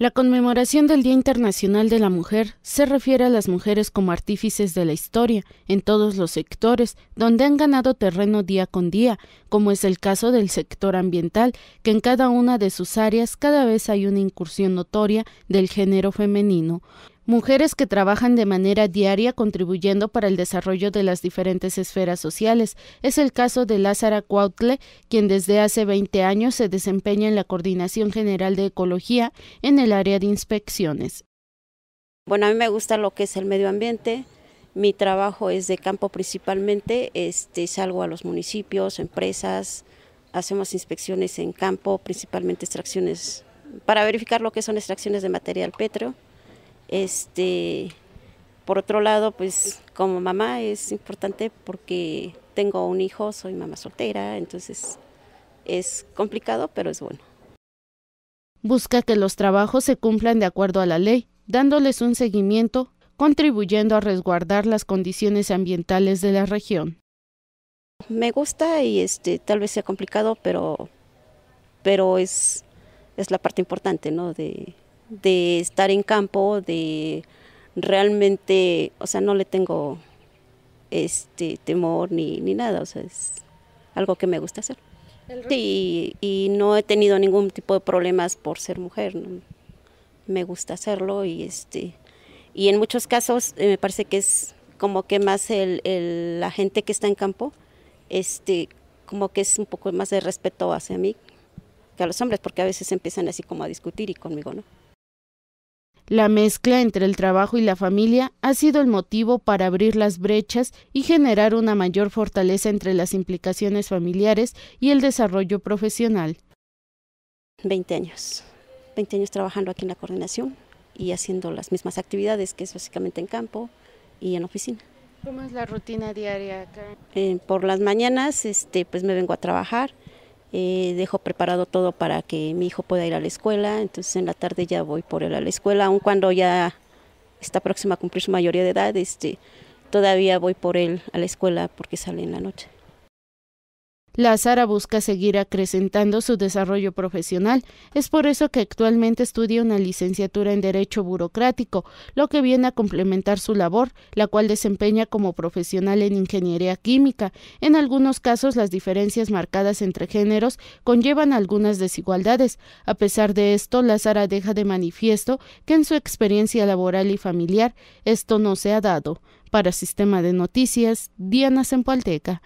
La conmemoración del Día Internacional de la Mujer se refiere a las mujeres como artífices de la historia en todos los sectores donde han ganado terreno día con día, como es el caso del sector ambiental, que en cada una de sus áreas cada vez hay una incursión notoria del género femenino mujeres que trabajan de manera diaria contribuyendo para el desarrollo de las diferentes esferas sociales. Es el caso de Lázara Cuautle, quien desde hace 20 años se desempeña en la Coordinación General de Ecología en el área de inspecciones. Bueno, a mí me gusta lo que es el medio ambiente. Mi trabajo es de campo principalmente, este, salgo a los municipios, empresas, hacemos inspecciones en campo, principalmente extracciones, para verificar lo que son extracciones de material pétreo. Este, por otro lado, pues como mamá es importante porque tengo un hijo, soy mamá soltera, entonces es complicado, pero es bueno. Busca que los trabajos se cumplan de acuerdo a la ley, dándoles un seguimiento, contribuyendo a resguardar las condiciones ambientales de la región. Me gusta y este tal vez sea complicado, pero pero es es la parte importante, ¿no? de de estar en campo, de realmente, o sea, no le tengo este temor ni, ni nada, o sea, es algo que me gusta hacer. y no he tenido ningún tipo de problemas por ser mujer, me gusta hacerlo y este y en muchos casos eh, me parece que es como que más el, el, la gente que está en campo, este, como que es un poco más de respeto hacia mí que a los hombres, porque a veces empiezan así como a discutir y conmigo, ¿no? La mezcla entre el trabajo y la familia ha sido el motivo para abrir las brechas y generar una mayor fortaleza entre las implicaciones familiares y el desarrollo profesional. 20 años, 20 años trabajando aquí en la coordinación y haciendo las mismas actividades que es básicamente en campo y en oficina. ¿Cómo es la rutina diaria acá? Eh, por las mañanas este, pues me vengo a trabajar, eh, dejo preparado todo para que mi hijo pueda ir a la escuela, entonces en la tarde ya voy por él a la escuela, aun cuando ya está próxima a cumplir su mayoría de edad, este, todavía voy por él a la escuela porque sale en la noche. La Zara busca seguir acrecentando su desarrollo profesional. Es por eso que actualmente estudia una licenciatura en Derecho Burocrático, lo que viene a complementar su labor, la cual desempeña como profesional en ingeniería química. En algunos casos, las diferencias marcadas entre géneros conllevan algunas desigualdades. A pesar de esto, la Zara deja de manifiesto que en su experiencia laboral y familiar esto no se ha dado. Para Sistema de Noticias, Diana Sempalteca.